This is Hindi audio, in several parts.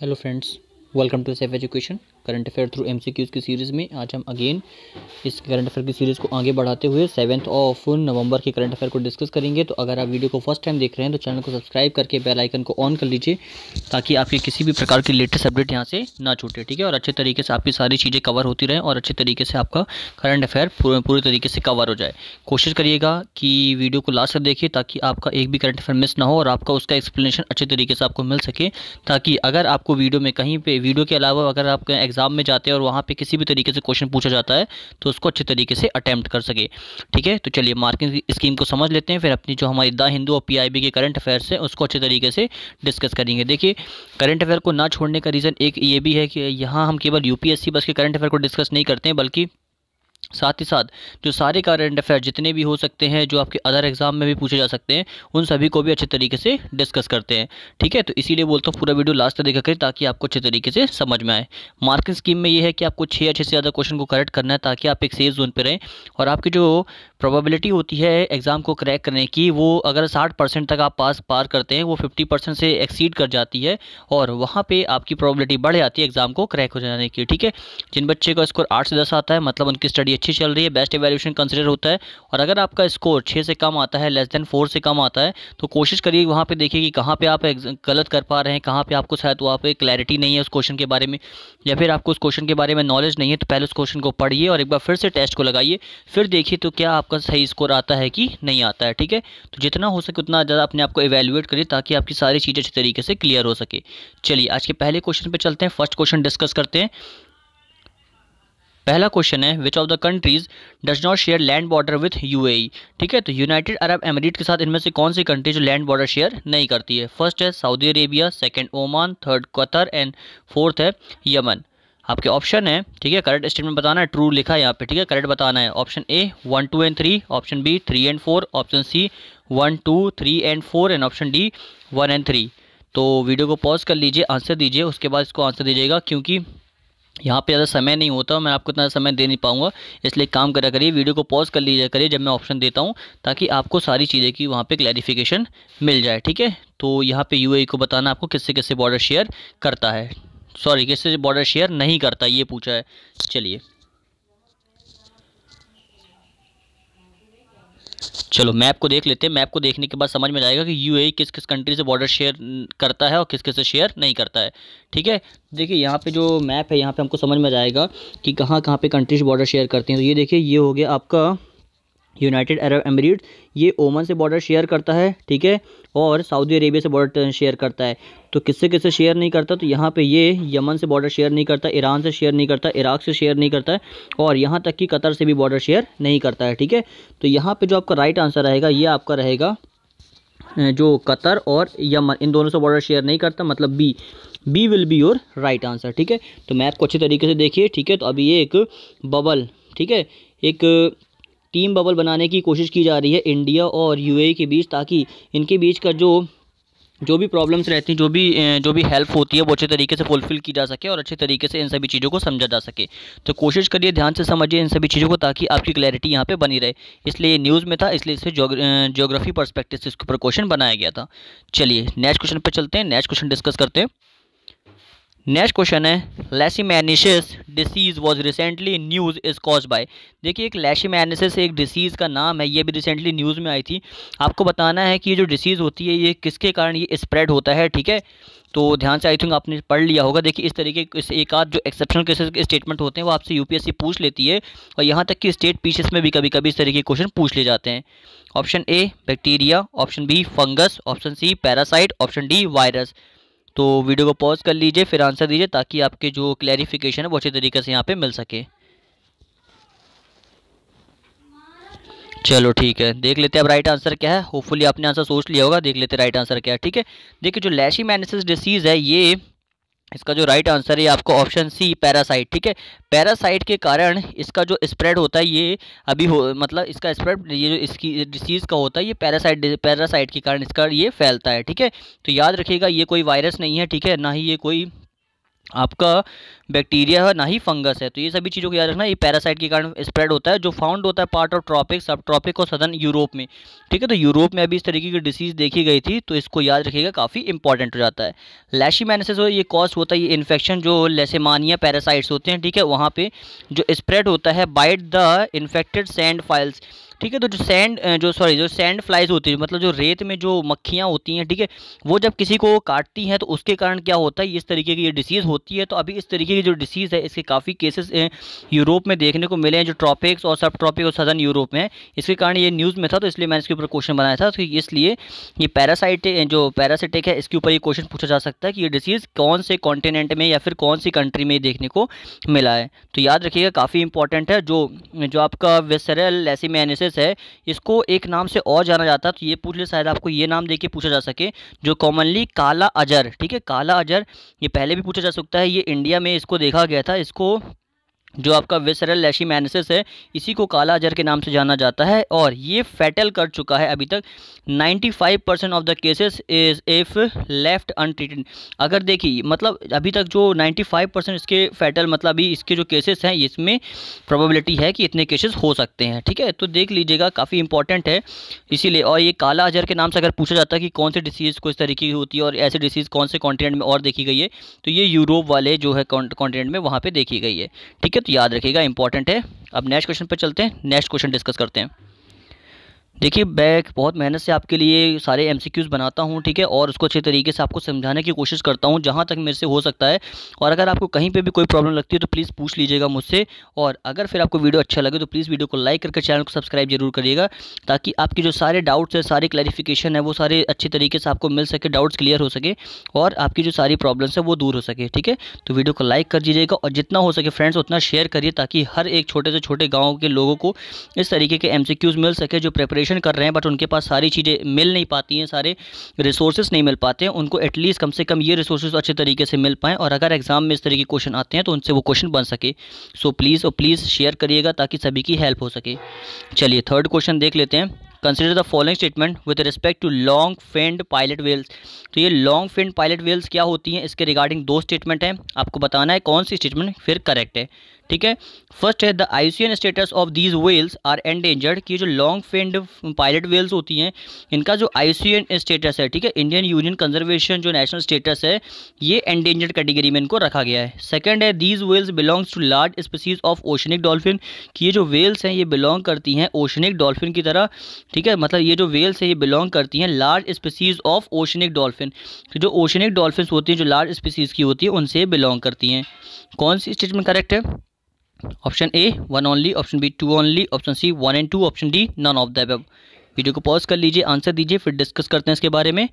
hello friends welcome to safe education current affair through M की सीरीज़ में आज हम अगेन इस करंट अफेयर की सीरीज़ को आगे बढ़ाते हुए सेवन्थ ऑफ नवंबर के करंट अफेयर को डिस्कस करेंगे तो अगर आप वीडियो को फर्स्ट टाइम देख रहे हैं तो चैनल को सब्सक्राइब करके बेल आइकन को ऑन कर लीजिए ताकि आपके किसी भी प्रकार की लेटेस्ट अपडेट यहाँ से ना छूटे ठीक है और अच्छे तरीके से आपकी सारी चीज़ें कवर होती रहें और अच्छे तरीके से आपका करंट अफेयर पूरे तरीके से कवर हो जाए कोशिश करिएगा कि वीडियो को लास्ट तक देखिए ताकि आपका एक भी करंट अफेयर मिस ना हो और आपका उसका एक्सप्लेनेशन अच्छे तरीके से आपको मिल सके ताकि अगर आपको वीडियो में कहीं पर वीडियो के अलावा अगर आपका एग्ज़ाम में जाते हैं और वहाँ पे किसी भी तरीके से क्वेश्चन पूछा जाता है तो उसको अच्छे तरीके से अटैम्प्ट कर सके ठीक है तो चलिए मार्किंग स्कीम को समझ लेते हैं फिर अपनी जो हमारी द हिंदू और पी के करंट अफेयर्स है उसको अच्छे तरीके से डिस्कस करेंगे देखिए करंट अफेयर को ना छोड़ने का रीज़न एक ये भी है कि यहाँ हम केवल यूपीएससी बस के करंट अफेयर को डिस्कस नहीं करते हैं बल्कि साथ ही साथ जो सारे करंट अफेयर जितने भी हो सकते हैं जो आपके अदर एग्जाम में भी पूछे जा सकते हैं उन सभी को भी अच्छे तरीके से डिस्कस करते हैं ठीक है तो इसीलिए बोलता हूँ पूरा वीडियो लास्ट तक देखा करें ताकि आपको अच्छे तरीके से समझ में आए मार्किंग स्कीम में ये है कि आपको छः या छः से ज़्यादा क्वेश्चन को करेक्ट करना है ताकि आप एक सेफ जोन पर रहें और आपकी जो प्रॉबिलिटी होती है एग्ज़ाम को क्रैक करने की वो अगर साठ परसेंट तक आप पास पार करते हैं वो फिफ्टी परसेंट से एक्सीड कर जाती है और वहाँ पर आपकी प्रॉबिलिटी बढ़ जाती है एग्ज़ाम को क्रैक हो जाने की ठीक है जिन बच्चे का स्कोर आठ से दस आता है मतलब उनकी स्टडी अच्छी चल रही है बेस्ट एवेल्यूशन कंसिडर होता है और अगर आपका स्कोर छः से कम आता है लेस देन फोर से कम आता है तो कोशिश करिए वहाँ पर देखिए कि कहाँ पर आप गलत कर पा रहे हैं कहाँ पर आपको शायद वहाँ पर क्लैरिटी नहीं है उस क्वेश्चन के बारे में या फिर आपको उस क्वेश्चन के बारे में नॉलेज नहीं है तो पहले उस क्वेश्चन को पढ़िए और एक बार फिर से टेस्ट को लगाइए फिर देखिए तो क्या आपका सही स्कोर आता है कि नहीं आता है ठीक है तो जितना हो सके उतना ज़्यादा अपने आप को एवेल्युएट करिए ताकि आपकी सारी चीज़ें अच्छी तरीके से क्लियर हो सके चलिए आज के पहले क्वेश्चन पे चलते हैं फर्स्ट क्वेश्चन डिस्कस करते हैं पहला क्वेश्चन है which of the countries does not share land border with UAE ठीक है तो यूनाइटेड अरब एमरेट के साथ इनमें से कौन सी कंट्री जो लैंड बॉर्डर शेयर नहीं करती है फर्स्ट है Saudi Arabia second Oman third Qatar and fourth है यमन आपके ऑप्शन है ठीक है करेक्ट स्टेटमेंट बताना है ट्रू लिखा है यहाँ पे ठीक है करेक्ट बताना है option A one two and three option B three and four option C one two three and four and option D one and three तो वीडियो को पॉज कर लीजिए आंसर दीजिए उसके बाद इसको आंसर दीजिएगा क्योंकि यहाँ पे ज़्यादा समय नहीं होता मैं आपको इतना समय दे नहीं पाऊँगा इसलिए काम करा करिए वीडियो को पॉज कर लीजिए करिए जब मैं ऑप्शन देता हूँ ताकि आपको सारी चीज़ें की वहाँ पे क्लैरिफिकेशन मिल जाए ठीक है तो यहाँ पे यूएई e को बताना आपको किससे किससे बॉर्डर शेयर करता है सॉरी किससे बॉर्डर शेयर नहीं करता ये पूछा है चलिए चलो मैप को देख लेते हैं मैप को देखने के बाद समझ में आएगा कि यूएई e किस किस कंट्री से बॉर्डर शेयर करता है और किस किस से शेयर नहीं करता है ठीक है देखिए यहाँ पे जो मैप है यहाँ पे हमको समझ में जाएगा कि कहाँ कहाँ पे कंट्रीज बॉर्डर शेयर करती हैं तो ये देखिए ये हो गया आपका यूनाइटेड अरब एमरीट्स ये ओमन से बॉर्डर शेयर करता है ठीक है और सऊदी अरेबिया से बॉर्डर शेयर करता है तो किससे किससे शेयर नहीं करता तो यहाँ पे ये यमन से बॉर्डर शेयर नहीं करता ईरान से शेयर नहीं करता इराक से शेयर नहीं करता है और यहाँ तक कि कतर से भी बॉर्डर शेयर नहीं करता है ठीक है तो यहाँ पर जो आपका राइट आंसर रहेगा ये आपका रहेगा जो कतर और यमन इन दोनों से बॉर्डर शेयर नहीं करता मतलब B B will be your right answer ठीक है तो मैप को अच्छे तरीके से देखिए ठीक है तो अभी ये एक बबल ठीक है एक टीम बबल बनाने की कोशिश की जा रही है इंडिया और यूएई के बीच ताकि इनके बीच का जो जो भी प्रॉब्लम्स रहती हैं जो भी जो भी हेल्प होती है वो अच्छे तरीके से फुलफिल की जा सके और अच्छे तरीके से इन सभी चीज़ों को समझा जा सके तो कोशिश करिए ध्यान से समझिए इन सभी चीज़ों को ताकि आपकी क्लैरिटी यहाँ पे बनी रहे इसलिए न्यूज़ में था इसलिए इसे जोग्राफी पर्सपेक्टिव से इसके ऊपर क्वेश्चन बनाया गया था चलिए नेक्स्ट क्वेश्चन पर चलते हैं नेक्स्ट क्वेश्चन डिस्कस करते हैं नेक्स्ट क्वेश्चन है leishmaniasis disease was recently news is caused by देखिए एक लेशीमैनिसिस एक डिसीज़ का नाम है ये भी रिसेंटली न्यूज़ में आई थी आपको बताना है कि ये जो डिसीज़ होती है ये किसके कारण ये स्प्रेड होता है ठीक है तो ध्यान से आई थिंक आपने पढ़ लिया होगा देखिए इस तरीके इस एक आध जो एक्सेप्शनल केसेस के स्टेटमेंट होते हैं वो आपसे यूपीएससी पूछ लेती है और यहाँ तक कि स्टेट पीसेस में भी कभी कभी इस तरीके के क्वेश्चन पूछ ले जाते हैं option A bacteria option B fungus option C parasite option D virus तो वीडियो को पॉज कर लीजिए फिर आंसर दीजिए ताकि आपके जो क्लैरिफिकेशन है वो अच्छे तरीके से यहाँ पे मिल सके चलो ठीक है देख लेते हैं अब राइट आंसर क्या है होपफुली आपने आंसर सोच लिया होगा देख लेते हैं राइट आंसर क्या है ठीक है देखिए जो लैशी डिसीज़ है ये इसका जो राइट आंसर है आपको ऑप्शन सी पैरासाइट ठीक है पैरासाइट के कारण इसका जो स्प्रेड होता है ये अभी हो मतलब इसका स्प्रेड ये जो इसकी डिसीज़ का होता है ये पैरासाइट पैरासाइट के कारण इसका ये फैलता है ठीक है तो याद रखिएगा ये कोई वायरस नहीं है ठीक है ना ही ये कोई आपका बैक्टीरिया है ना ही फंगस है तो ये सभी चीज़ों को याद रखना ये पैरासाइट के कारण स्प्रेड होता है जो फाउंड होता है part of tropic sub tropic और सदर्न यूरोप में ठीक है तो यूरोप में अभी इस तरीके की डिसीज़ देखी गई थी तो इसको याद रखिएगा काफ़ी इंपॉर्टेंट हो जाता है लैशी मैनसिस ये कॉज होता है ये इन्फेक्शन जो लेसेमानिया पैरासाइट्स होते हैं ठीक है वहाँ पर जो स्प्रेड होता है bite the infected sand flies ठीक है तो जो सैंड जो सॉरी जो सैंड फ्लाइज होती है मतलब जो रेत में जो मक्खियाँ होती हैं ठीक है वो जब किसी को काटती हैं तो उसके कारण क्या होता है इस तरीके की ये डिसीज़ होती है तो अभी इस तरीके की जो डिसीज़ है इसके काफ़ी केसेस यूरोप में देखने को मिले हैं जो ट्रॉपिक्स और सब ट्रॉपिक और सदर्न यूरोप में इसके कारण ये न्यूज़ में था तो इसलिए मैंने इसके ऊपर क्वेश्चन बनाया था तो इसलिए ये पैरासाइट जो पैरासिटिक है इसके ऊपर ये क्वेश्चन पूछा जा सकता है कि ये डिसीज़ कौन से कॉन्टिनेंट में या फिर कौन सी कंट्री में देखने को मिला है तो याद रखिएगा काफ़ी इंपॉर्टेंट है जो जो आपका वेसरल लेसीमेनिस प्रोसेस है इसको एक नाम से और जाना जाता है तो ये पूछ शायद आपको ये नाम देके पूछा जा सके जो कॉमनली काला अजर ठीक है काला अजर ये पहले भी पूछा जा सकता है ये इंडिया में इसको देखा गया था इसको जो आपका विसरल लेशीमैनसिस है इसी को काला अजर के नाम से जाना जाता है और ये फैटल कर चुका है अभी तक 95 percent of the cases is if left untreated अगर देखिए मतलब अभी तक जो 95 परसेंट इसके फैटल मतलब अभी इसके जो केसेस हैं इसमें प्रोबेबिलिटी है कि इतने केसेस हो सकते हैं ठीक है तो देख लीजिएगा काफ़ी इंपॉर्टेंट है इसीलिए और ये काला अजर के नाम से अगर पूछा जाता है कि कौन से डिसीज़ को इस तरीके की होती है और ऐसी डिसीज़ कौन से कॉन्टिनेंट में और देखी गई है तो ये यूरोप वाले जो है कॉन्टिनेंट में वहाँ पर देखी गई है ठीक है तो याद रखिएगा इंपॉर्टेंट है अब नेक्स्ट क्वेश्चन पर चलते हैं नेक्स्ट क्वेश्चन डिस्कस करते हैं देखिए बैक बहुत मेहनत से आपके लिए सारे एम बनाता हूँ ठीक है और उसको अच्छे तरीके से आपको समझाने की कोशिश करता हूँ जहाँ तक मेरे से हो सकता है और अगर आपको कहीं पे भी कोई प्रॉब्लम लगती है तो प्लीज़ पूछ लीजिएगा मुझसे और अगर फिर आपको वीडियो अच्छा लगे तो प्लीज़ वीडियो को लाइक करके चैनल को सब्सक्राइब जरूर करिएगा ताकि आपके जो सारे डाउट्स है सारे क्लैरिफिकेशन है वो सारे अच्छे तरीके से आपको मिल सके डाउट्स क्लियर हो सके और आपकी जो सारी प्रॉब्लम्स है वो दूर हो सके ठीक है तो वीडियो को लाइक कर दीजिएगा और जितना हो सके फ्रेंड्स उतना शेयर करिए ताकि हर एक छोटे से छोटे गाँव के लोगों को इस तरीके के एम मिल सके जो प्रेपरेशन एजुकेशन कर रहे हैं बट उनके पास सारी चीज़ें मिल नहीं पाती हैं सारे रिसोर्सेज नहीं मिल पाते हैं उनको एटलीस्ट कम से कम ये रिसोर्सेज अच्छे तरीके से मिल पाएँ और अगर एग्ज़ाम में इस तरह के क्वेश्चन आते हैं तो उनसे वो क्वेश्चन बन सके सो प्लीज़ और प्लीज़ शेयर करिएगा ताकि सभी की हेल्प हो सके चलिए थर्ड क्वेश्चन देख लेते हैं consider the following statement with respect to long finned pilot whales तो ये लॉन्ग फेंड पायलट वेल्स क्या होती हैं इसके रिगार्डिंग दो स्टेटमेंट हैं आपको बताना है कौन सी स्टेटमेंट फिर करेक्ट है ठीक है फर्स्ट है the ICN status of these whales are endangered कि जो लॉन्ग फेंड पायलट वेल्स होती हैं इनका जो आईसीएन स्टेटस है ठीक है इंडियन यूनियन कंजर्वेशन जो नेशनल स्टेटस है ये एंडेंजर्ड कैटेगरी में इनको रखा गया है सेकेंड है these whales belongs to large species of oceanic dolphin कि ये जो वेल्स हैं ये बिलोंग करती हैं ओशनिक डॉल्फिन की तरह ठीक है मतलब ये जो वेल्स है ये बिलोंग करती हैं large species of oceanic dolphin जो ओशनिक डॉल्फिन होती हैं जो लार्ज स्पीसीज की होती है उनसे बिलोंग करती हैं कौन सी स्टेटमेंट करेक्ट है option A one only option B two only option C one and two option D none of the video को पॉज कर लीजिए आंसर दीजिए फिर डिस्कस करते हैं इसके बारे में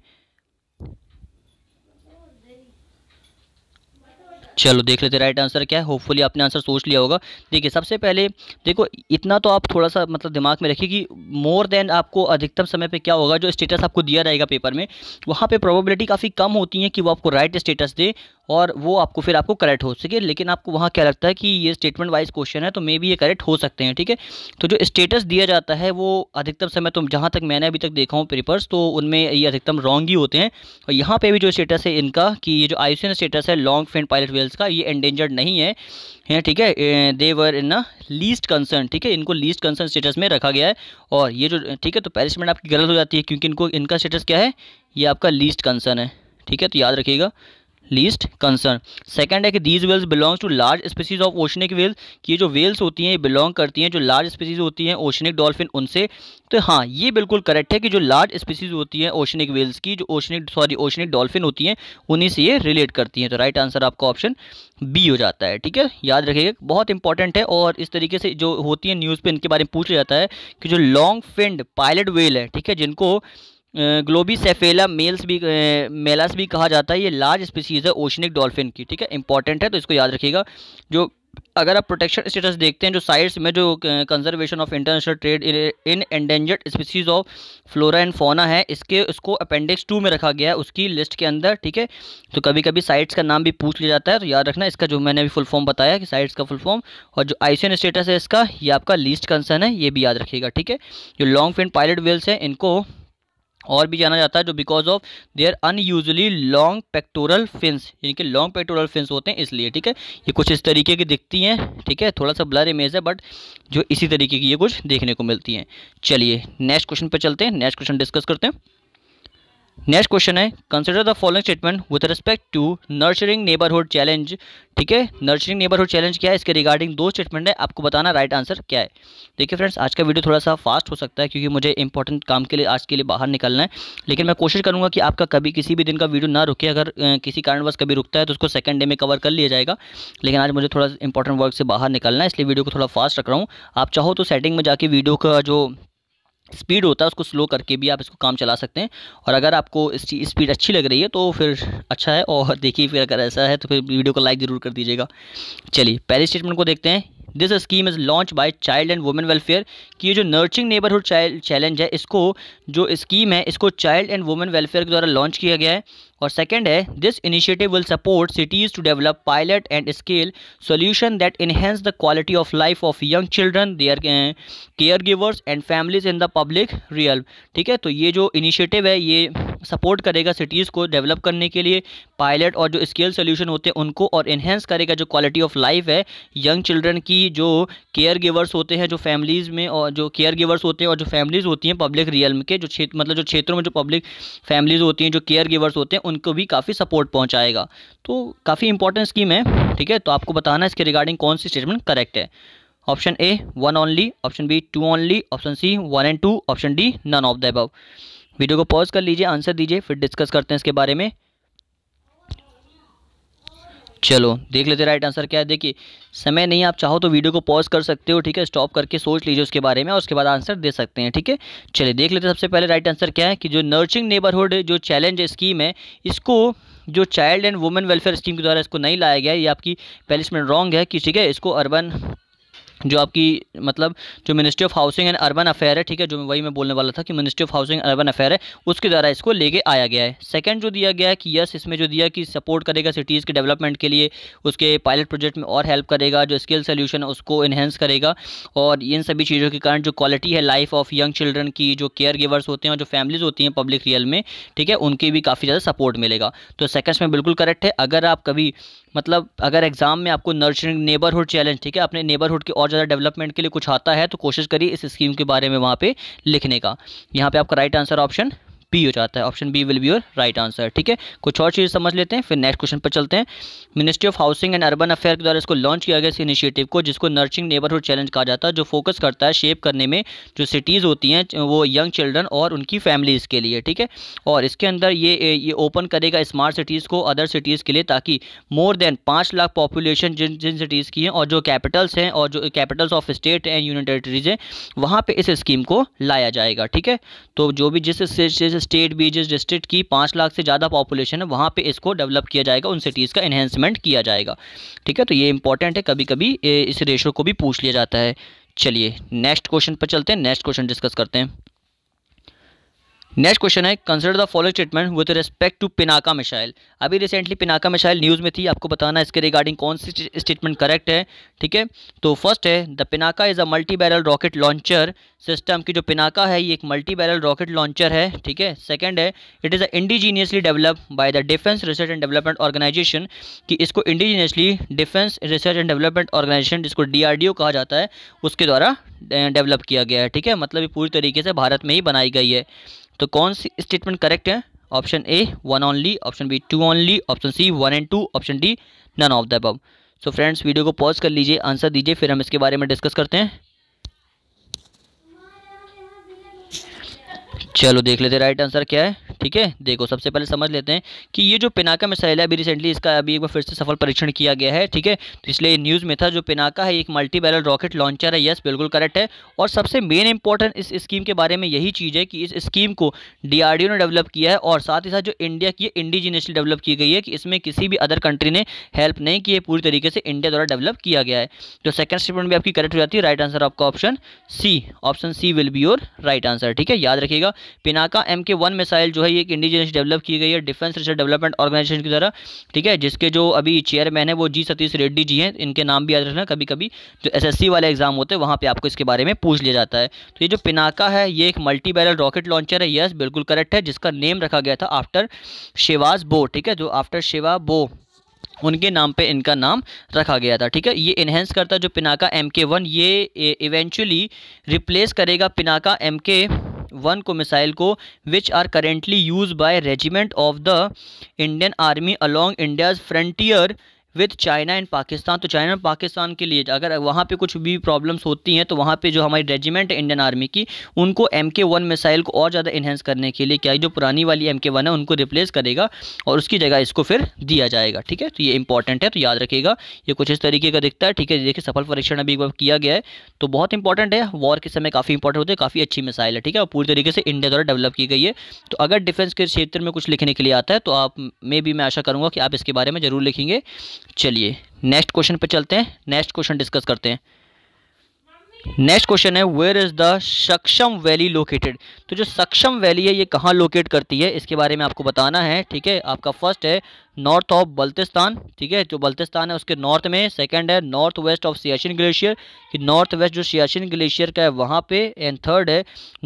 चलो देख लेते राइट आंसर क्या है होपफुली आपने आंसर सोच लिया होगा देखिए सबसे पहले देखो इतना तो आप थोड़ा सा मतलब दिमाग में रखिए कि मोर देन आपको अधिकतम समय पे क्या होगा जो स्टेटस आपको दिया जाएगा पेपर में वहाँ पे प्रोबेबिलिटी काफ़ी कम होती है कि वो आपको राइट स्टेटस दे और वो आपको फिर आपको करेक्ट हो सके लेकिन आपको वहाँ क्या लगता है कि ये स्टेटमेंट वाइज क्वेश्चन है तो मे भी ये करेक्ट हो सकते हैं ठीक है तो जो स्टेटस दिया जाता है वो अधिकतम समय तो जहाँ तक मैंने अभी तक देखा हूँ पेपर्स तो उनमें ये अधिकतम रॉन्ग ही होते हैं और यहाँ पर भी जो स्टेटस है इनका कि ये जो आई स्टेटस है लॉन्ग फेंड पायलट एनिमल्स का ये एंडेंजर्ड नहीं है हैं ठीक है देवर इन अ लीस्ट कंसर्न ठीक है इनको लीस्ट कंसर्न स्टेटस में रखा गया है और ये जो ठीक है तो पैरिशमेंट आपकी गलत हो जाती है क्योंकि इनको इनका स्टेटस क्या है ये आपका लीस्ट कंसर्न है ठीक है तो याद रखिएगा लीस्ट कंसर्न सेकंड है कि these whales belongs to large species of oceanic whales कि ये जो वेल्स होती हैं ये बिलोंग करती हैं जो लार्ज स्पीसीज होती हैं ओशनिक डॉल्फिन उनसे तो हाँ ये बिल्कुल करेक्ट है कि जो लार्ज स्पीसीज होती है ओशनिक वेल्स की जो ओशनिक सॉरी ओशनिक डॉल्फिन होती हैं उन्हीं से ये रिलेट करती हैं तो राइट आंसर आपका ऑप्शन बी हो जाता है ठीक है याद रखिएगा बहुत इंपॉर्टेंट है और इस तरीके से जो होती है न्यूज़ पे इनके बारे में पूछ जाता है कि जो लॉन्ग फिंड पायलट वेल है ठीक है जिनको ग्लोबी सेफेला मेल्स भी मेलास भी कहा जाता है ये लार्ज स्पीसीज़ है ओशनिक डॉल्फिन की ठीक है इंपॉर्टेंट है तो इसको याद रखिएगा जो अगर आप प्रोटेक्शन स्टेटस देखते हैं जो साइट्स में जो conservation of international trade in endangered species of flora and fauna है इसके उसको अपेंडिक्स टू में रखा गया है उसकी लिस्ट के अंदर ठीक है तो कभी कभी साइट्स का नाम भी पूछ लिया जाता है तो याद रखना इसका जो मैंने अभी फुल फॉर्म बताया कि साइट्स का फुल फॉर्म और जो आईसीएन स्टेटस है इसका ये आपका लीस्ट कंसर्न है ये भी याद रखिएगा ठीक है जो लॉन्ग फिन पायलट वेल्स हैं इनको और भी जाना जाता है जो because of their unusually long pectoral fins यानी कि लॉन्ग पेक्टोरल फिंस होते हैं इसलिए ठीक है ये कुछ इस तरीके की दिखती हैं ठीक है थोड़ा सा ब्लर इमेज है बट जो इसी तरीके की ये कुछ देखने को मिलती हैं चलिए नेक्स्ट क्वेश्चन पर चलते हैं नेक्स्ट क्वेश्चन डिस्कस करते हैं नेक्स्ट क्वेश्चन है consider the following statement with respect to nurturing neighbourhood challenge ठीक है नर्चरिंग नेबरहुड चैलेंज क्या है इसके रिगार्डिंग दो स्टेटमेंट है आपको बताना राइट right आंसर क्या है देखिए फ्रेंड्स आज का वीडियो थोड़ा सा फास्ट हो सकता है क्योंकि मुझे इंपॉर्टेंट काम के लिए आज के लिए बाहर निकलना है लेकिन मैं कोशिश करूँगा कि आपका कभी किसी भी दिन का वीडियो ना रुके अगर किसी कारणवश कभी रुकता है तो उसको सेकंड डे में कवर कर लिया जाएगा लेकिन आज मुझे थोड़ा इंपॉर्टेंट वर्क से बाहर निकलना है इसलिए वीडियो को थोड़ा फास्ट रख रहा हूँ आप चाहो तो सेटिंग में जाके वीडियो का जो स्पीड होता है उसको स्लो करके भी आप इसको काम चला सकते हैं और अगर आपको इसकी स्पीड अच्छी लग रही है तो फिर अच्छा है और देखिए फिर अगर ऐसा है तो फिर वीडियो को लाइक ज़रूर कर दीजिएगा चलिए पहले स्टेटमेंट को देखते हैं this scheme is launch by child and women welfare कि ये जो नर्चिंग नेबरहुड चैलेंज है इसको जो स्कीम है इसको चाइल्ड एंड वुमेन वेलफेयर के द्वारा लॉन्च किया गया है और सेकंड है this initiative will support cities to develop pilot and scale solution that enhance the quality of life of young children their care givers and families in the public real ठीक है तो ये जो इनिशिएटिव है ये सपोर्ट करेगा सिटीज़ को डेवलप करने के लिए पायलट और जो स्केल सोल्यूशन होते हैं उनको और इन्हेंस करेगा जो क्वालिटी ऑफ लाइफ है यंग चिल्ड्रन की जो केयर गिवर्स होते हैं जो फैमिलीज़ में और जो केयर गिवर्स होते हैं और जो फैमिलीज़ होती हैं पब्लिक रियल के जो क्षेत्र मतलब जो क्षेत्रों में जो पब्लिक फैमिलीज़ होती हैं जो केयर गिवर्स होते हैं उनको भी काफ़ी सपोर्ट पहुँचाएगा तो काफ़ी इंपॉर्टेंट स्कीम है ठीक है तो आपको बताना इसके रिगार्डिंग कौन सी स्टेटमेंट करेक्ट है option A one only option B two only option C one and two option D none of the above video को पॉज कर लीजिए आंसर दीजिए फिर डिस्कस करते हैं इसके बारे में चलो देख लेते राइट आंसर क्या है देखिए समय नहीं आप चाहो तो वीडियो को पॉज कर सकते हो ठीक है स्टॉप करके सोच लीजिए उसके बारे में और उसके बाद आंसर दे सकते हैं ठीक है चलिए देख लेते सबसे पहले राइट आंसर क्या है कि जो नर्चिंग नेबरहुड जो चैलेंज स्कीम है इसको जो child and women welfare scheme के द्वारा इसको नहीं लाया गया ये आपकी पहले इसमें रॉन्ग है कि ठीक है इसको अर्बन जो आपकी मतलब जो ministry of housing and urban affair है ठीक है जो वही मैं बोलने वाला था कि ministry of housing urban affair है उसके द्वारा इसको लेके आया गया है सेकंड जो दिया गया है कि यस इसमें जो दिया कि सपोर्ट करेगा सिटीज़ के डेवलपमेंट के लिए उसके पायलट प्रोजेक्ट में और हेल्प करेगा जो स्किल सोल्यूशन है उसको इन्हेंस करेगा और इन सभी चीज़ों के कारण जो क्वालिटी है लाइफ ऑफ यंग चिल्ड्रन की जो केयर गिवर्स होते हैं और जो फैमिलीज़ होती हैं पब्लिक रियल में ठीक है उनकी भी काफ़ी ज़्यादा सपोर्ट मिलेगा तो सेकेंड्स में बिल्कुल करेक्ट है अगर आप कभी मतलब अगर एग्ज़ाम में आपको नर्सिंग नेबरहुड चैलेंज ठीक है अपने नेबरहुड के और और ज़्यादा डेवलपमेंट के लिए कुछ आता है तो कोशिश करिए इस स्कीम के बारे में वहाँ पर लिखने का यहाँ पर आपका राइट आंसर ऑप्शन बी हो जाता है option B will be your right answer ठीक है कुछ और चीज़ समझ लेते हैं फिर नेक्स्ट क्वेश्चन पर चलते हैं ministry of housing and urban affair के द्वारा इसको लॉन्च किया गया इस इनिशिएटिव को जिसको नर्चिंग नेबरहुड चैलेंज कहा जाता है जो फोकस करता है शेप करने में जो सिटीज़ होती हैं वो यंग चिल्ड्रन और उनकी फैमिलीज़ के लिए ठीक है और इसके अंदर ये ये ओपन करेगा स्मार्ट सिटीज़ को अदर सिटीज़ के लिए ताकि मोर देन पाँच लाख पॉपुलेशन जिन जिन सिटीज़ की हैं और जो कैपिटल्स हैं और जो capitals of state and union territories हैं वहाँ पर इस स्कीम को लाया जाएगा ठीक है तो जो भी जिस स्टेट भी जिस डिस्ट्रिक्ट की पाँच लाख से ज़्यादा पॉपुलेशन है वहाँ पे इसको डेवलप किया जाएगा उन सिटीज़ का इन्हेंसमेंट किया जाएगा ठीक है तो ये इंपॉर्टेंट है कभी कभी इस रेशो को भी पूछ लिया जाता है चलिए नेक्स्ट क्वेश्चन पर चलते हैं नेक्स्ट क्वेश्चन डिस्कस करते हैं नेक्स्ट क्वेश्चन है consider the follow statement with respect to Pinaka missile अभी रिसेंटली पिनाका मिसाइल न्यूज़ में थी आपको बताना इसके रिगार्डिंग कौन सी स्टेटमेंट करेक्ट है ठीक है तो फर्स्ट है the Pinaka is a multi barrel rocket launcher system की जो पिनाका है ये एक मल्टी बैरल रॉकेट लॉन्चर है ठीक है सेकेंड है it is a indigenously develop by the defence research and development organisation कि इसको indigenously defence research and development organisation जिसको डी कहा जाता है उसके द्वारा डेवलप किया गया है ठीक है मतलब ये पूरी तरीके से भारत में ही बनाई गई है तो कौन सी स्टेटमेंट करेक्ट है option A one only option B two only option C one and two option D none of the above so friends video को पॉज कर लीजिए आंसर दीजिए फिर हम इसके बारे में डिस्कस करते हैं चलो देख लेते हैं राइट आंसर क्या है ठीक है देखो सबसे पहले समझ लेते हैं कि ये जो पिनाका मिसाइल है अभी रिसेंटली इसका अभी एक बार फिर से सफल परीक्षण किया गया है ठीक है तो इसलिए न्यूज़ में था जो पिनाका है एक मल्टी बैरल रॉकेट लॉन्चर है यस बिल्कुल करेक्ट है और सबसे मेन इंपॉर्टेंट इस स्कीम के बारे में यही चीज़ है कि इस स्कीम को डी ने डेवलप किया है और साथ ही साथ जो इंडिया की इंडिजीनियसली डेवलप की गई है कि इसमें किसी भी अदर कंट्री ने हेल्प नहीं की है पूरी तरीके से इंडिया द्वारा डेवलप किया गया है तो सेकंड स्टेटमेंट भी आपकी करेक्ट हो जाती है राइट आंसर आपका option C option C will be your right answer ठीक है याद रखिएगा Pinaka M K one missile जो है ये एक इंडिजिनस डेवलप की गई है डिफेंस रिसर्च डेवलपमेंट ऑर्गेनाइजेशन की तरह ठीक है जिसके जो अभी चेयरमैन है वो जी सतीश रेड्डी जी हैं इनके नाम भी याद रखना कभी कभी जो एस वाले एग्जाम होते हैं वहाँ पर आपको इसके बारे में पूछ लिया जाता है तो ये जो पिनाका है ये एक मल्टी बैरल रॉकेट लॉन्चर है यस बिल्कुल करेक्ट है जिसका नेम रखा गया था आफ्टर शेवाज बो ठीक है जो आफ्टर शेवा बो उनके नाम पे इनका नाम रखा गया था ठीक है ये इन्हेंस करता जो पिनाका एम के वन ये इवेंचुअली रिप्लेस करेगा पिनाका एम के वन को मिसाइल को which are currently use by regiment of the Indian army along India's frontier with China and Pakistan तो चाइना और पाकिस्तान के लिए अगर वहाँ पे कुछ भी प्रॉब्लम्स होती हैं तो वहाँ पे जो हमारी रेजिमेंट है इंडियन आर्मी की उनको एम के वन मिसाइल को और ज़्यादा इन्हेंस करने के लिए क्या जो पुरानी वाली एम के वन है उनको रिप्लेस करेगा और उसकी जगह इसको फिर दिया जाएगा ठीक है तो ये इंपॉर्टेंट है तो याद रखेगा ये कुछ इस तरीके का दिखता है ठीक है देखिए सफल परीक्षण अभी एक बार किया गया है तो बहुत इंपॉर्टेंट है वॉर के समय काफ़ी इंपॉर्टेंट होते हैं काफ़ी अच्छी मिसाइल है ठीक है और पूरी तरीके से इंडिया द्वारा डेवलप की गई है तो अगर डिफेंस के क्षेत्र में कुछ लिखने के लिए आता है तो आप मे भी मैं आशा करूँगा कि आप इसके बारे में ज़रूर लिखेंगे चलिए नेक्स्ट क्वेश्चन पर चलते हैं नेक्स्ट क्वेश्चन डिस्कस करते हैं नेक्स्ट क्वेश्चन है where is the Shaksgam valley located तो जो सक्षम वैली है ये कहाँ लोकेट करती है इसके बारे में आपको बताना है ठीक है आपका फर्स्ट है नॉर्थ ऑफ बल्तिस्तान ठीक है जो बल्तिस्तान है उसके नॉर्थ में सेकंड है north west of Siachen glacier कि नॉर्थ वेस्ट जो सियाचिन ग्लेशियर का है वहाँ पे एंड थर्ड है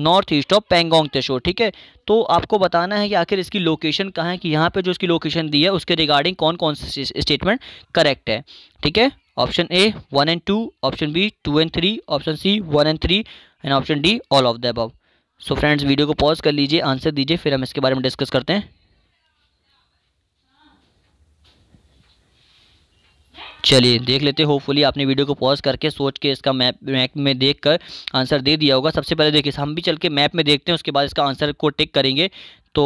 north east of Pangong Tso ठीक है तो आपको बताना है कि आखिर इसकी लोकेशन कहाँ है कि यहाँ पे जो इसकी लोकेशन दी है उसके रिगार्डिंग कौन कौन से स्टेटमेंट करेक्ट है ठीक है option A one and two option B two and three option C one and three and option D all of the above so friends video को पॉज कर लीजिए आंसर दीजिए फिर हम इसके बारे में डिस्कस करते हैं चलिए देख लेते हैं होपफुली आपने वीडियो को पॉज करके सोच के इसका मैप मैप में देखकर आंसर दे दिया होगा सबसे पहले देखिए हम भी चल के मैप में देखते हैं उसके बाद इसका आंसर को टिक करेंगे तो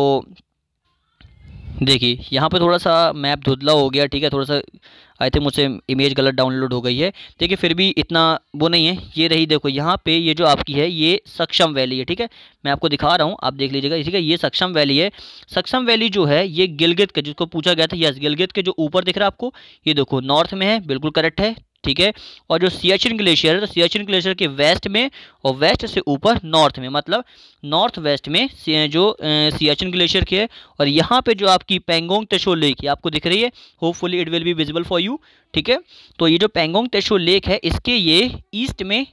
देखिए यहाँ पे थोड़ा सा मैप धुंधला हो गया ठीक है थोड़ा सा आई थिंक मुझसे इमेज गलत डाउनलोड हो गई है देखिए फिर भी इतना वो नहीं है ये रही देखो यहाँ पे ये जो आपकी है ये सक्षम वैली है ठीक है मैं आपको दिखा रहा हूँ आप देख लीजिएगा ठीक है ये सक्षम वैली है सक्षम वैली जो है ये गिलगित का जिसको पूछा गया था यस गिलगित के जो ऊपर दिख रहा है आपको ये देखो नॉर्थ में है बिल्कुल करेक्ट है ठीक है और जो सियाचिन ग्लेशियर है तो सियाचिन ग्लेशियर के वेस्ट में और वेस्ट से ऊपर नॉर्थ में मतलब नॉर्थ वेस्ट में जो सियाचिन ग्लेशियर के है और यहाँ पे जो आपकी पेंगोंग तेशो लेक है आपको दिख रही है hopefully it will be visible for you ठीक है तो ये जो पेंगोंग तेशो लेक है इसके ये ईस्ट में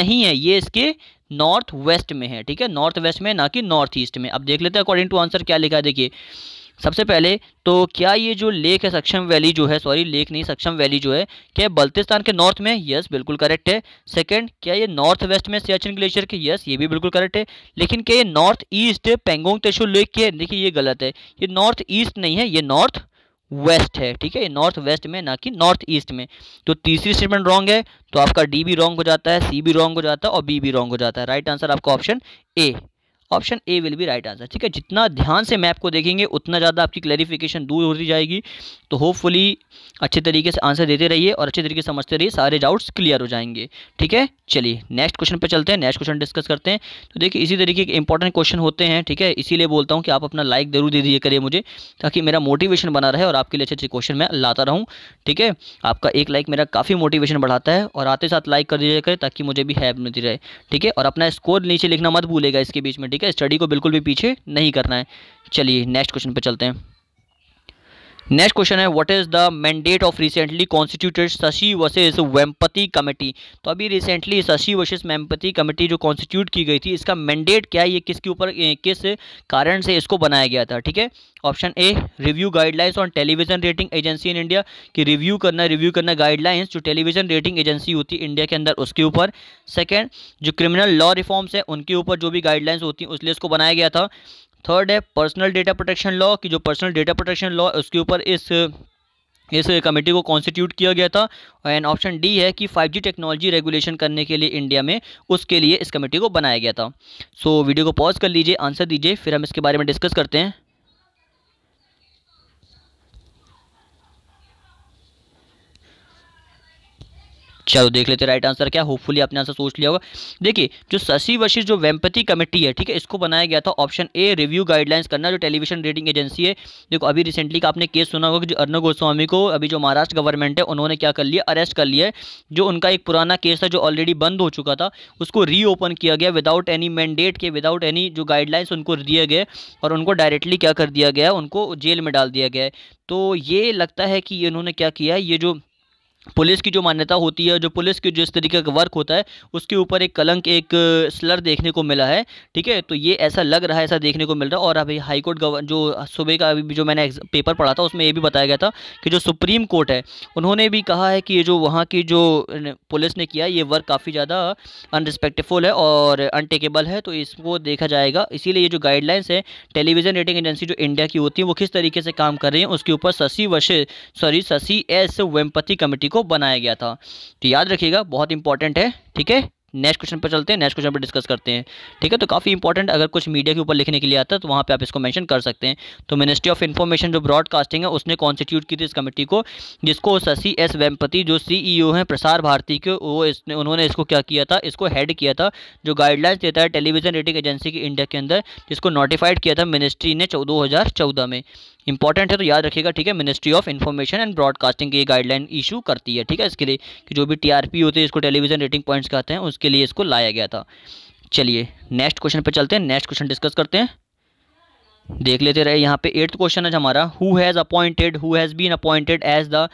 नहीं है ये इसके नॉर्थ वेस्ट में है ठीक है नॉर्थ वेस्ट में ना कि नॉर्थ ईस्ट में अब देख लेते हैं अकॉर्डिंग टू आंसर क्या लिखा है देखिए सबसे पहले तो क्या ये जो लेक है सक्षम वैली जो है सॉरी लेक नहीं सक्षम वैली जो है क्या बल्तिस्तान के नॉर्थ में यस बिल्कुल करेक्ट है सेकंड क्या ये नॉर्थ वेस्ट में सियाचिन ग्लेशियर के यस ये भी बिल्कुल करेक्ट है लेकिन क्या ये north east Pangong Tso lake के देखिए ये गलत है ये नॉर्थ ईस्ट नहीं है ये नॉर्थ वेस्ट है ठीक है ये नॉर्थ वेस्ट में ना कि नॉर्थ ईस्ट में तो तीसरी स्टेटमेंट रॉन्ग है तो आपका डी भी रॉन्ग हो जाता है सी भी रॉन्ग हो जाता है और बी भी रॉन्ग हो जाता है राइट आंसर आपका option A option A will be right answer ठीक है जितना ध्यान से मैप को देखेंगे उतना ज़्यादा आपकी क्लैरिफिकेशन दूर होती जाएगी तो होपफुली अच्छे तरीके से आंसर देते रहिए और अच्छे तरीके से समझते रहिए सारे डाउट्स क्लियर हो जाएंगे ठीक है चलिए नेक्स्ट क्वेश्चन पर चलते हैं नेक्स्ट क्वेश्चन डिस्कस करते हैं तो देखिए इसी तरीके के इंपॉर्टेंट क्वेश्चन होते हैं ठीक है इसीलिए बोलता हूँ कि आप अपना लाइक जरूर दे दिए करिए मुझे ताकि मेरा मोटिवेशन बना रहे और आपके लिए अच्छे अच्छे क्वेश्चन मैं लाता रहूँ ठीक है आपका एक लाइक मेरा काफ़ी मोटिवेशन बढ़ाता है और आते साथ लाइक कर दीजिए करें ताकि मुझे भी हैप मिलती रहे ठीक है और अपना स्कोर नीचे लिखना मत भूलेगा इसके बीच में ठीक है है स्टडी को बिल्कुल भी पीछे नहीं करना है चलिए नेक्स्ट क्वेश्चन पर चलते हैं नेक्स्ट क्वेश्चन है what is the mandate of recently constituted Shashi versus Vempati committee तो अभी recently Shashi versus Vempati committee जो कॉन्स्टिट्यूट की गई थी इसका मैंडेट क्या है ये किसके ऊपर किस कारण से इसको बनाया गया था ठीक है option A review guidelines on television rating agency in India कि रिव्यू करना रिव्यू करना गाइडलाइंस जो टेलीविजन रेटिंग एजेंसी होती है इंडिया के अंदर उसके ऊपर सेकेंड जो क्रिमिनल लॉ रिफॉर्म्स हैं उनके ऊपर जो भी गाइडलाइंस होती हैं उसलिए इसको बनाया गया था थर्ड है पर्सनल डेटा प्रोटेक्शन लॉ की जो पर्सनल डेटा प्रोटेक्शन लॉ उसके ऊपर इस इस कमेटी को कॉन्स्टिट्यूट किया गया था एंड ऑप्शन डी है कि 5G टेक्नोलॉजी रेगुलेशन करने के लिए इंडिया में उसके लिए इस कमेटी को बनाया गया था सो so, वीडियो को पॉज कर लीजिए आंसर दीजिए फिर हम इसके बारे में डिस्कस करते हैं चलो देख लेते राइट आंसर क्या होपफुली आपने आंसर सोच लिया होगा देखिए जो शशि वशिष जो वेम्पति कमेटी है ठीक है इसको बनाया गया था ऑप्शन ए रिव्यू गाइडलाइंस करना जो टेलीविजन रेटिंग एजेंसी है देखो अभी रिसेंटली का आपने केस सुना होगा कि जो अर्ण गोस्वामी को अभी जो महाराष्ट्र गवर्नमेंट है उन्होंने क्या कर लिया अरेस्ट कर लिया है जो उनका एक पुराना केस था जो ऑलरेडी बंद हो चुका था उसको रीओपन किया गया विदाउट एनी मैंडेट के विदाउट एनी जो गाइडलाइंस उनको दिए गए और उनको डायरेक्टली क्या कर दिया गया उनको जेल में डाल दिया गया है तो ये लगता है कि इन्होंने क्या किया है ये जो पुलिस की जो मान्यता होती है जो पुलिस की जिस तरीके का वर्क होता है उसके ऊपर एक कलंक एक स्लर देखने को मिला है ठीक है तो ये ऐसा लग रहा है ऐसा देखने को मिल रहा है और अभी हाईकोर्ट जो सुबह का अभी जो मैंने पेपर पढ़ा था उसमें ये भी बताया गया था कि जो सुप्रीम कोर्ट है उन्होंने भी कहा है कि ये जो वहाँ की जो पुलिस ने किया ये वर्क काफ़ी ज़्यादा अनरिस्पेक्टफुल है और अनटेकेबल है तो इसको देखा जाएगा इसीलिए ये जो गाइडलाइंस है टेलीविज़न रेटिंग एजेंसी जो इंडिया की होती है वो किस तरीके से काम कर रही है उसके ऊपर शशि वशे sorry Shashi S Vempati committee को बनाया गया था तो याद रखिएगा बहुत इंपॉर्टेंट है ठीक है नेक्स्ट क्वेश्चन पर चलते हैं नेक्स्ट क्वेश्चन पर डिस्कस करते हैं ठीक है तो काफ़ी इंपॉर्टेंट अगर कुछ मीडिया के ऊपर लिखने के लिए आता है तो वहाँ पे आप इसको मेंशन कर सकते हैं तो मिनिस्ट्री ऑफ इंफॉर्मेशन जो ब्रॉडकास्टिंग है उसने कॉन्स्टिट्यूट की थी इस कमेटी को जिसको शशि एस वेम्पति जो सीईओ e हैं प्रसार भारती के वो इसने उन्होंने इसको क्या किया था इसको हेड किया था जो गाइडलाइंस देता है टेलीविजन रेटिंग एजेंसी की इंडिया के अंदर जिसको नोटिफाइड किया था मिनिस्ट्री ने दो में इंपॉर्टेंट है तो याद रखिएगा ठीक है ministry of information and broadcasting की गाइडलाइन इशू करती है ठीक है इसके लिए कि जो भी टीआरपी होती है इसको टेलीविजन रेटिंग पॉइंट्स कहते हैं उसके लिए इसको लाया गया था चलिए नेक्स्ट क्वेश्चन पे चलते हैं नेक्स्ट क्वेश्चन डिस्कस करते हैं देख लेते रहे यहाँ पे एट्थ क्वेश्चन है हमारा who has appointed who has been appointed as the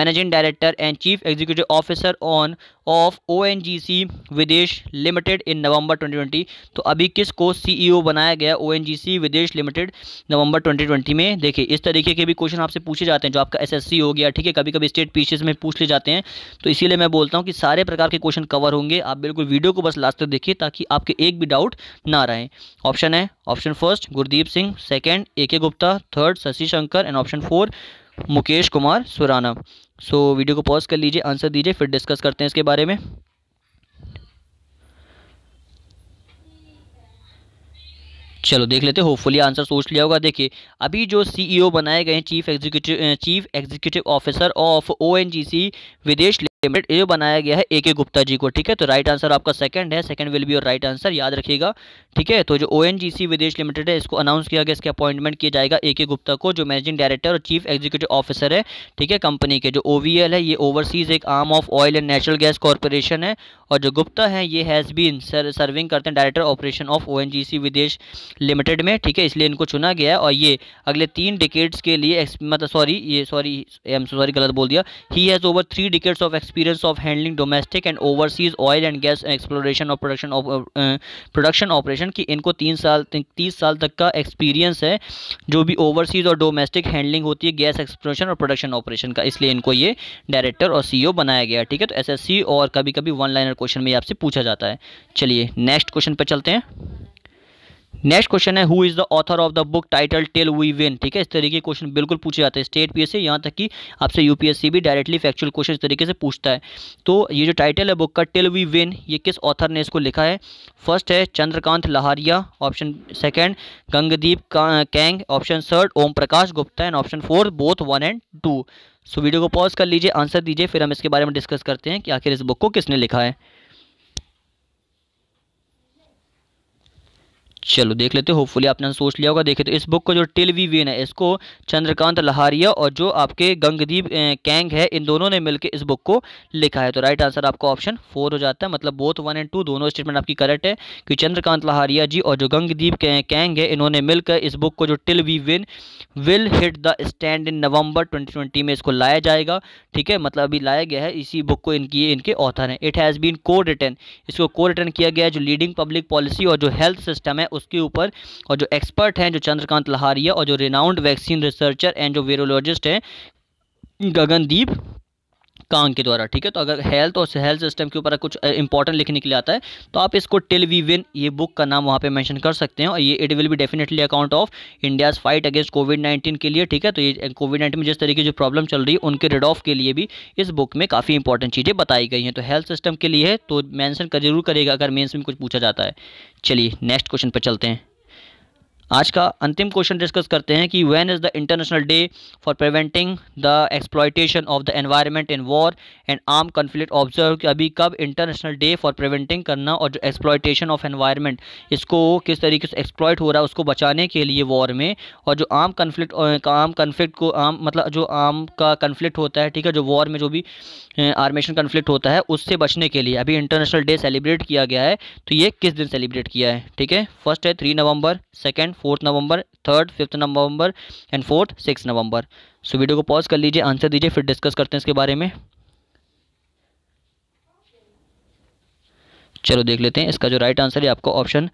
managing director and chief executive officer on of C Videsh limited in November 2020 तो अभी किस को सीईओ e बनाया गया सी विदेश लिमिटेड नवंबर 2020 में देखिए इस तरीके के भी क्वेश्चन आपसे पूछे जाते हैं जो आपका एसएससी हो गया ठीक है कभी कभी स्टेट पीछे में पूछ ले जाते हैं तो इसीलिए मैं बोलता हूँ कि सारे प्रकार के क्वेश्चन कवर होंगे आप बिल्कुल वीडियो को बस लास्ट तक देखिए ताकि आपके एक भी डाउट ना रहे ऑप्शन है option first Gurdeep Singh second A K Gupta third Shashi Shankar and option four Mukesh Kumar Surana so so, video को पॉज कर लीजिए आंसर दीजिए फिर डिस्कस करते हैं इसके बारे में चलो देख लेते हैं होपफुली आंसर सोच लिया होगा देखिए अभी जो सीईओ e बनाए गए हैं chief executive chief executive officer of ONGC Videsh टेम्पलेट ये बनाया गया है ए के गुप्ता जी को ठीक है तो राइट आंसर आपका सेकंड है second will be your right answer याद रखिएगा ठीक है तो जो ओ विदेश लिमिटेड है इसको अनाउंस किया गया इसके अपॉइंटमेंट किया जाएगा ए के गुप्ता को जो मैनेजिंग डायरेक्टर और चीफ एग्जीक्यूटिव ऑफिसर है ठीक है कंपनी के जो ओ है ये ओवरसीज एक arm of oil and natural gas corporation है और जो गुप्ता है ये हैज़ बीन सर्विंग करते हैं डायरेक्टर ऑपरेशन ऑफ ओ विदेश लिमिटेड में ठीक है इसलिए इनको चुना गया और ये अगले तीन डिकेट्स के लिए मतलब सॉरी ये सॉरी सॉरी गलत बोल दिया he has over three decades of experience experience of handling domestic and overseas oil and gas exploration और uh, uh, production of production operation की इनको तीन साल तीस साल तक का एक्सपीरियंस है जो भी ओवरसीज और डोमेस्टिक हैंडलिंग होती है गैस एक्सप्लोरेशन और प्रोडक्शन ऑपरेशन का इसलिए इनको ये डायरेक्टर और सीईओ बनाया गया ठीक है तो एसएससी और कभी कभी वन लाइनर क्वेश्चन में आपसे पूछा जाता है चलिए नेक्स्ट क्वेश्चन पर चलते हैं नेक्स्ट क्वेश्चन है who is the author of the book title till we win ठीक है इस तरीके के क्वेश्चन बिल्कुल पूछे जाते हैं स्टेट पीएससी यहाँ तक कि आपसे यूपीएससी भी डायरेक्टली फैक्चुअल क्वेश्चन इस तरीके से पूछता है तो ये जो टाइटल है बुक का टेल वी वेन ये किस ऑथर ने इसको लिखा है फर्स्ट है Chandrakant Lahariya option second Gagandeep Kang option third Om Prakash Gupta and option fourth both one and two so video को पॉज कर लीजिए आंसर दीजिए फिर हम इसके बारे में डिस्कस करते हैं कि आखिर इस बुक को किसने लिखा है चलो देख लेते हो होपफुली आपने सोच लिया होगा देखे तो इस बुक को जो टिल वी वेन है इसको चंद्रकांत लहारिया और जो आपके गंगदीप कैंग है इन दोनों ने मिलकर इस बुक को लिखा है तो राइट आंसर आपका ऑप्शन फोर हो जाता है मतलब बोथ वन एंड टू दोनों स्टेटमेंट आपकी करेक्ट है कि चंद्रकांत लहारिया जी और जो गंगदीप कैंग है इन्होंने मिलकर इस बुक को जो till we win will hit the stand in November 2020 में इसको लाया जाएगा ठीक है मतलब अभी लाया गया है इसी बुक को इनकी इनके ऑथर हैं it has been co-written इसको को रिटर्न किया गया है जो लीडिंग पब्लिक पॉलिसी और जो हेल्थ सिस्टम है उसके ऊपर और जो एक्सपर्ट हैं जो चंद्रकांत लहारिया और जो रिनाउंड वैक्सीन रिसर्चर एंड जो वेरोलॉजिस्ट हैं गगनदीप कांग के द्वारा ठीक है तो अगर हेल्थ और हेल्थ सिस्टम के ऊपर कुछ इंपॉर्टेंट लिखने के लिए आता है तो आप इसको टिल वी विन ये बुक का नाम वहाँ पे मेंशन कर सकते हैं और ये it will be definitely account of India's fight against Covid nineteen के लिए ठीक है तो ये कोविड नाइन्टीन में जिस तरीके की जो प्रॉब्लम चल रही है उनके रेड ऑफ के लिए भी इस बुक में काफ़ी इंपॉर्टेंट चीज़ें बताई गई हैं तो हेल्थ सिस्टम के लिए तो मैंसन कर जरूर करेगा अगर मेन्स में कुछ पूछा जाता है चलिए नेक्स्ट क्वेश्चन पर चलते हैं आज का अंतिम क्वेश्चन डिस्कस करते हैं कि when is the international day for preventing the exploitation of the environment in war and arm conflict observe कि अभी कब इंटरनेशनल डे फॉर प्रिवेंटिंग करना और जो एक्सप्लॉयटेशन ऑफ एनवायरनमेंट इसको किस तरीके से एक्सप्लॉयट हो रहा है उसको बचाने के लिए वॉर में और जो आर्म कन्फ्लिक्ट आर्म कन्फ्लिक्ट को आम मतलब जो आर्म का कन्फ्लिक्ट होता है ठीक है जो वॉर में जो भी आर्मेशन कन्फ्लिक्ट होता है उससे बचने के लिए अभी इंटरनेशनल डे सेलिब्रेट किया गया है तो ये किस दिन सेलिब्रेट किया है ठीक है फर्स्ट है three November second fourth November third fifth November and fourth six November so video को पॉज कर लीजिए आंसर दीजिए फिर डिस्कस करते हैं इसके बारे में चलो देख लेते हैं इसका जो राइट आंसर है आपको ऑप्शन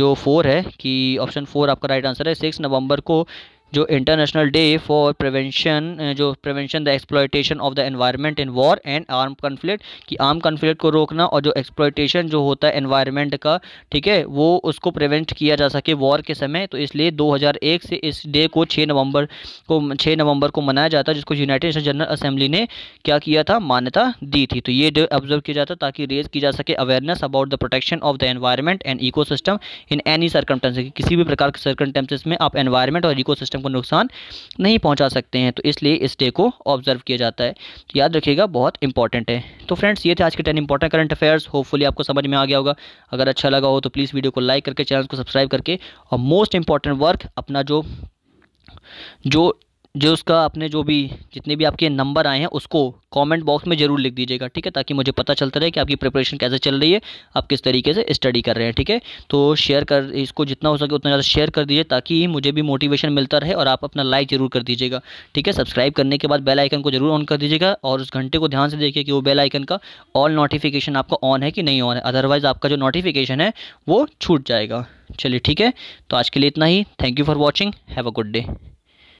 जो फोर है कि ऑप्शन फोर आपका राइट आंसर है सिक्स नवंबर को जो इंटरनेशनल डे फॉर प्रिवेंशन जो prevention the exploitation of the environment in war and arm conflict कि आर्म कन्फ्लिक्ट को रोकना और जो एक्सप्लॉयटेशन जो होता है एनवायरनमेंट का ठीक है वो उसको प्रिवेंट किया जा सके वॉर के समय तो इसलिए 2001 से इस डे को 6 नवंबर को 6 नवंबर को मनाया जाता है जिसको यूनाइटेड नेशन जनरल असेंबली ने क्या किया था मान्यता दी थी तो ये डे ऑब्जर्व किया जाता ताकि रेज की जा सके awareness about the protection of the environment and eco in any circumstance किसी भी प्रकार के सर्कमटेंसेज में आप एनवायरमेंट और इको को नुकसान नहीं पहुंचा सकते हैं तो इसलिए इस डे को ऑब्जर्व किया जाता है तो याद रखिएगा बहुत इंपॉर्टेंट है तो फ्रेंड्स ये थे आज के ten important current affairs hopefully आपको समझ में आ गया होगा अगर अच्छा लगा हो तो प्लीज़ वीडियो को लाइक करके चैनल को सब्सक्राइब करके और मोस्ट इंपॉर्टेंट वर्क अपना जो जो जो उसका आपने जो भी जितने भी आपके नंबर आए हैं उसको कमेंट बॉक्स में ज़रूर लिख दीजिएगा ठीक है ताकि मुझे पता चलता रहे कि आपकी प्रिपरेशन कैसे चल रही है आप किस तरीके से स्टडी कर रहे हैं ठीक है तो शेयर कर इसको जितना हो सके उतना ज़्यादा शेयर कर दीजिए ताकि मुझे भी मोटिवेशन मिलता रहे और आप अपना लाइक ज़रूर कर दीजिएगा ठीक है सब्सक्राइब करने के बाद बेल आइकन को जरूर ऑन कर दीजिएगा और उस घंटे को ध्यान से देखिए कि वो बेल आइकन का ऑल नोटिफिकेशन आपका ऑन है कि नहीं ऑन है अदरवाइज़ आपका जो नोटिफिकेशन है वो छूट जाएगा चलिए ठीक है तो आज के लिए इतना ही thank you for watching have a good day